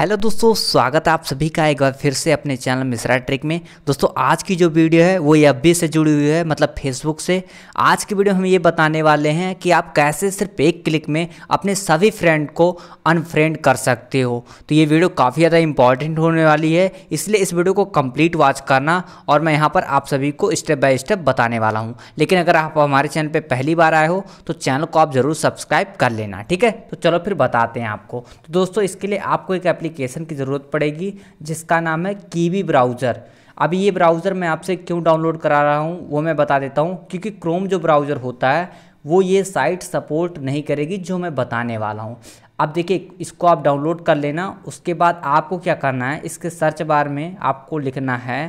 hello दोस्तों स्वागत है आप सभी का एक बार फिर से अपने चैनल मिश्रा ट्रिक में दोस्तों आज की जो वीडियो है वो ये अभी से जुड़ी हुई है मतलब फेसबुक से आज की वीडियो हम ये बताने वाले हैं कि आप कैसे सिर्फ एक क्लिक में अपने सभी फ्रेंड को अनफ्रेंड कर सकते हो तो ये वीडियो काफ़ी ज़्यादा इंपॉर्टेंट होने वाली है इसलिए इस वीडियो को कम्प्लीट वॉच करना और मैं यहाँ पर आप सभी को स्टेप बाय स्टेप बताने वाला हूँ लेकिन अगर आप हमारे चैनल पर पहली बार आए हो तो चैनल को आप ज़रूर सब्सक्राइब कर लेना ठीक है तो चलो फिर बताते हैं आपको तो दोस्तों इसके लिए आपको एक एप्लीकेशन की ज़रूरत पड़ेगी जिसका नाम है कीवी ब्राउज़र अभी ये ब्राउज़र मैं आपसे क्यों डाउनलोड करा रहा हूँ वो मैं बता देता हूँ क्योंकि क्रोम जो ब्राउज़र होता है वो ये साइट सपोर्ट नहीं करेगी जो मैं बताने वाला हूँ अब देखिए इसको आप डाउनलोड कर लेना उसके बाद आपको क्या करना है इसके सर्च बार में आपको लिखना है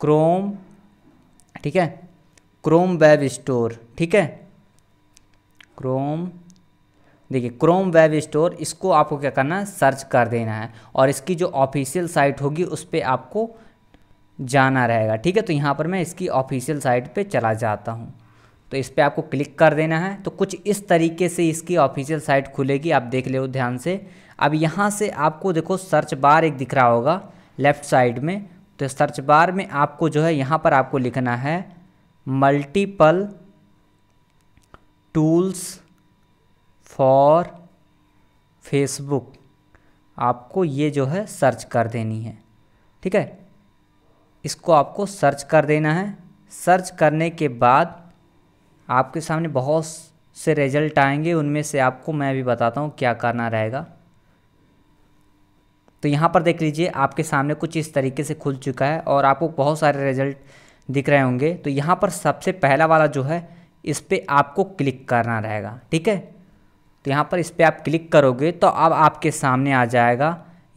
क्रोम ठीक है क्रोम वेब स्टोर ठीक है क्रोम देखिए क्रोम वेब स्टोर इसको आपको क्या करना है सर्च कर देना है और इसकी जो ऑफिशियल साइट होगी उस पर आपको जाना रहेगा ठीक है तो यहाँ पर मैं इसकी ऑफिशियल साइट पे चला जाता हूँ तो इस पर आपको क्लिक कर देना है तो कुछ इस तरीके से इसकी ऑफिशियल साइट खुलेगी आप देख ले ध्यान से अब यहाँ से आपको देखो सर्च बार एक दिख रहा होगा लेफ़्ट साइड में तो सर्च बार में आपको जो है यहाँ पर आपको लिखना है मल्टीपल टूल्स फॉर फेसबुक आपको ये जो है सर्च कर देनी है ठीक है इसको आपको सर्च कर देना है सर्च करने के बाद आपके सामने बहुत से रिजल्ट आएंगे उनमें से आपको मैं भी बताता हूँ क्या करना रहेगा तो यहाँ पर देख लीजिए आपके सामने कुछ इस तरीके से खुल चुका है और आपको बहुत सारे रिजल्ट दिख रहे होंगे तो यहाँ पर सबसे पहला वाला जो है इस पर आपको क्लिक करना रहेगा ठीक है तो यहाँ पर इस पर आप क्लिक करोगे तो अब आपके सामने आ जाएगा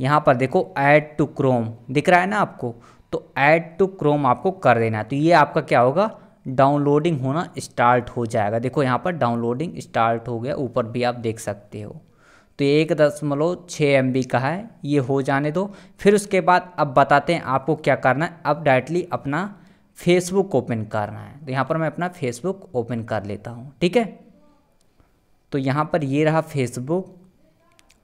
यहाँ पर देखो ऐड टू क्रोम दिख रहा है ना आपको तो ऐड टू क्रोम आपको कर देना है तो ये आपका क्या होगा डाउनलोडिंग होना स्टार्ट हो जाएगा देखो यहाँ पर डाउनलोडिंग स्टार्ट हो गया ऊपर भी आप देख सकते हो तो ये एक दशमलव छः एम का है ये हो जाने दो फिर उसके बाद अब बताते हैं आपको क्या करना है अब डायरेक्टली अपना फेसबुक ओपन करना है तो यहाँ पर मैं अपना फेसबुक ओपन कर लेता हूँ ठीक है तो यहाँ पर ये रहा फेसबुक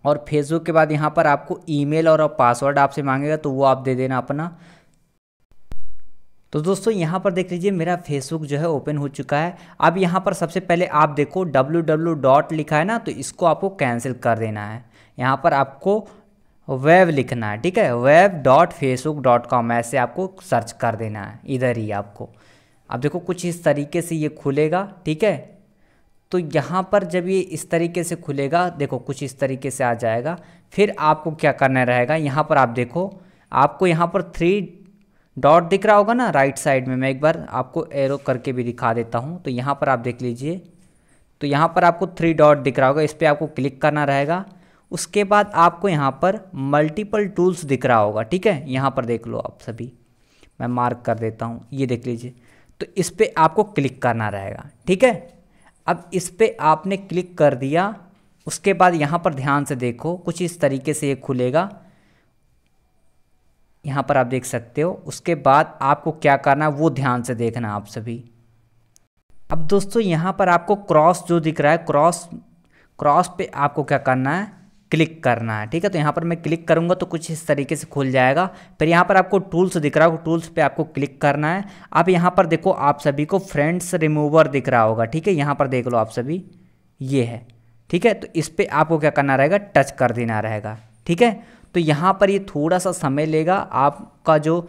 और फेसबुक के बाद यहाँ पर आपको ईमेल और पासवर्ड आपसे मांगेगा तो वो आप दे देना अपना तो दोस्तों यहाँ पर देख लीजिए मेरा फेसबुक जो है ओपन हो चुका है अब यहाँ पर सबसे पहले आप देखो डब्ल्यू डॉट लिखा है ना तो इसको आपको कैंसिल कर देना है यहाँ पर आपको वेब लिखना है ठीक है web dot Facebook dot com ऐसे आपको सर्च कर देना है इधर ही आपको अब देखो कुछ इस तरीके से ये खुलेगा ठीक है तो यहाँ पर जब ये इस तरीके से खुलेगा देखो कुछ इस तरीके से आ जाएगा फिर आपको क्या करना रहेगा यहाँ पर आप देखो आपको यहाँ पर थ्री डॉट दिख रहा होगा ना राइट साइड में मैं एक बार आपको एरो करके भी दिखा देता हूँ तो यहाँ पर आप देख लीजिए तो यहाँ पर आपको थ्री डॉट दिख रहा होगा इस पर आपको क्लिक करना रहेगा उसके बाद आपको यहाँ पर मल्टीपल टूल्स दिख रहा होगा ठीक है यहाँ पर देख लो आप सभी मैं मार्क कर देता हूँ ये देख लीजिए तो इस पर आपको क्लिक करना रहेगा ठीक है अब इस पर आपने क्लिक कर दिया उसके बाद यहाँ पर ध्यान से देखो कुछ इस तरीके से ये खुलेगा यहाँ पर आप देख सकते हो उसके बाद आपको क्या करना है वो ध्यान से देखना आप सभी अब दोस्तों यहाँ पर आपको क्रॉस जो दिख रहा है क्रॉस क्रॉस पे आपको क्या करना है क्लिक करना है ठीक है तो यहाँ पर मैं क्लिक करूँगा तो कुछ इस तरीके से खुल जाएगा फिर यहाँ पर आपको टूल्स दिख रहा होगा टूल्स पे आपको क्लिक करना है अब यहाँ पर देखो आप सभी को फ्रेंड्स रिमूवर दिख रहा होगा ठीक है यहाँ पर देख लो आप सभी ये है ठीक है तो इस पर आपको क्या करना रहेगा टच कर देना रहेगा ठीक है तो यहाँ पर ये थोड़ा सा समय लेगा आपका जो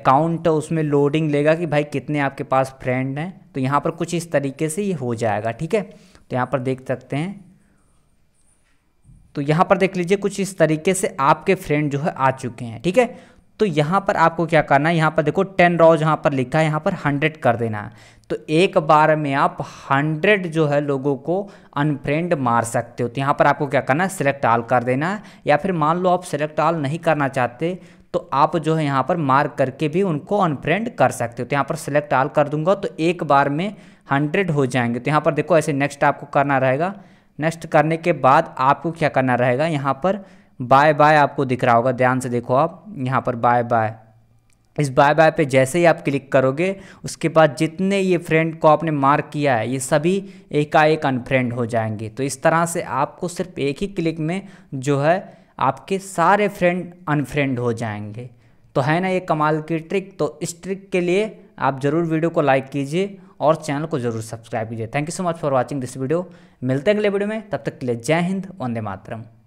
अकाउंट है उसमें लोडिंग लेगा कि भाई कितने आपके पास फ्रेंड हैं तो यहाँ पर कुछ इस तरीके से ये हो जाएगा ठीक है तो यहाँ पर देख सकते हैं तो यहाँ पर देख लीजिए कुछ इस तरीके से आपके फ्रेंड जो है आ चुके हैं ठीक है तो यहाँ पर आपको क्या करना है यहाँ पर देखो टेन रॉज यहाँ पर लिखा है यहाँ पर हंड्रेड कर देना है तो एक बार में आप हंड्रेड जो है लोगों को अनफ्रेंड मार सकते हो तो यहाँ पर आपको क्या करना है सिलेक्ट ऑल कर देना है या फिर मान लो आप सिलेक्ट ऑल नहीं करना चाहते तो आप जो है यहाँ पर मार्क करके भी उनको अनफ्रेंड कर सकते हो तो यहाँ पर सिलेक्ट आल कर दूंगा तो एक बार में हंड्रेड हो जाएंगे तो यहाँ पर देखो ऐसे नेक्स्ट आपको करना रहेगा नेक्स्ट करने के बाद आपको क्या करना रहेगा यहाँ पर बाय बाय आपको दिख रहा होगा ध्यान से देखो आप यहाँ पर बाय बाय इस बाय बाय पे जैसे ही आप क्लिक करोगे उसके बाद जितने ये फ्रेंड को आपने मार्क किया है ये सभी एकाएक अनफ्रेंड हो जाएंगे तो इस तरह से आपको सिर्फ एक ही क्लिक में जो है आपके सारे फ्रेंड अनफ्रेंड हो जाएंगे तो है ना ये कमाल की ट्रिक तो इस ट्रिक के लिए आप ज़रूर वीडियो को लाइक कीजिए और चैनल को जरूर सब्सक्राइब कीजिए thank you so much for watching this video मिलते हैं अगले वीडियो में तब तक के लिए जय हिंद वंदे मातरम